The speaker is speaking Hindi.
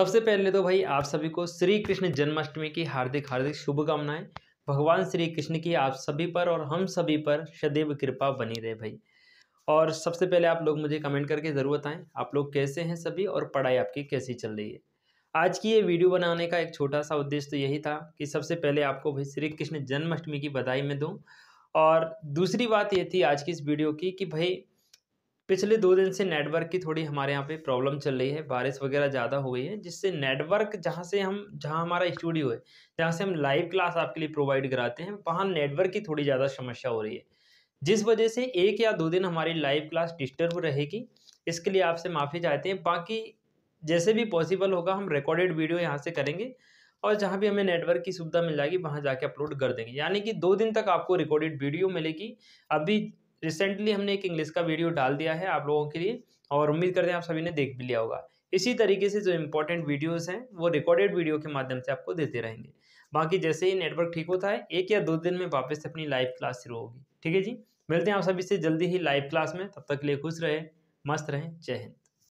सबसे पहले तो भाई आप सभी को श्री कृष्ण जन्माष्टमी की हार्दिक हार्दिक शुभकामनाएं भगवान श्री कृष्ण की आप सभी पर और हम सभी पर सदैव कृपा बनी रहे भाई और सबसे पहले आप लोग मुझे कमेंट करके ज़रूर बताएं आप लोग कैसे हैं सभी और पढ़ाई आपकी कैसी चल रही है आज की ये वीडियो बनाने का एक छोटा सा उद्देश्य तो यही था कि सबसे पहले आपको भाई श्री कृष्ण जन्माष्टमी की बधाई में दूँ और दूसरी बात ये थी आज की इस वीडियो की कि भाई पिछले दो दिन से नेटवर्क की थोड़ी हमारे यहाँ पे प्रॉब्लम चल रही है बारिश वगैरह ज़्यादा हो गई है जिससे नेटवर्क जहाँ से हम जहाँ हमारा स्टूडियो है जहाँ से हम लाइव क्लास आपके लिए प्रोवाइड कराते हैं वहाँ नेटवर्क की थोड़ी ज़्यादा समस्या हो रही है जिस वजह से एक या दो दिन हमारी लाइव क्लास डिस्टर्ब रहेगी इसके लिए आपसे माफ़ी चाहते हैं बाकी जैसे भी पॉसिबल होगा हम रिकॉर्डेड वीडियो यहाँ से करेंगे और जहाँ भी हमें नेटवर्क की सुविधा मिल जाएगी वहाँ जाके अपलोड कर देंगे यानी कि दो दिन तक आपको रिकॉर्डेड वीडियो मिलेगी अभी रिसेंटली हमने एक इंग्लिश का वीडियो डाल दिया है आप लोगों के लिए और उम्मीद करते हैं आप सभी ने देख भी लिया होगा इसी तरीके से जो इम्पोर्टेंट वीडियोज़ हैं वो रिकॉर्डेड वीडियो के माध्यम से आपको देते रहेंगे बाकी जैसे ही नेटवर्क ठीक होता है एक या दो दिन में वापस से अपनी लाइव क्लास शुरू होगी ठीक है जी मिलते हैं आप सभी से जल्दी ही लाइव क्लास में तब तक के लिए खुश रहे मस्त रहें जय हिंद